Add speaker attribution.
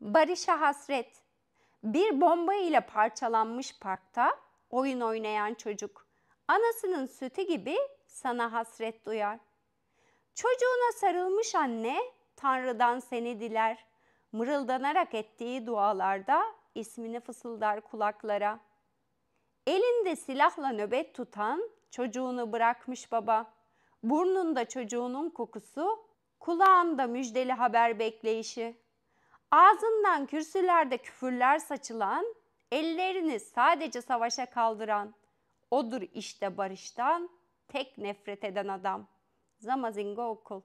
Speaker 1: Barış'a hasret. Bir bomba ile parçalanmış parkta oyun oynayan çocuk anasının sütü gibi sana hasret duyar. Çocuğuna sarılmış anne Tanrı'dan seni diler. Mırıldanarak ettiği dualarda ismini fısıldar kulaklara. Elinde silahla nöbet tutan çocuğunu bırakmış baba. Burnunda çocuğunun kokusu, kulağında müjdeli haber bekleyişi. Ağzından kürsülerde küfürler saçılan, ellerini sadece savaşa kaldıran, odur işte barıştan tek nefret eden adam. Zamazingo Okul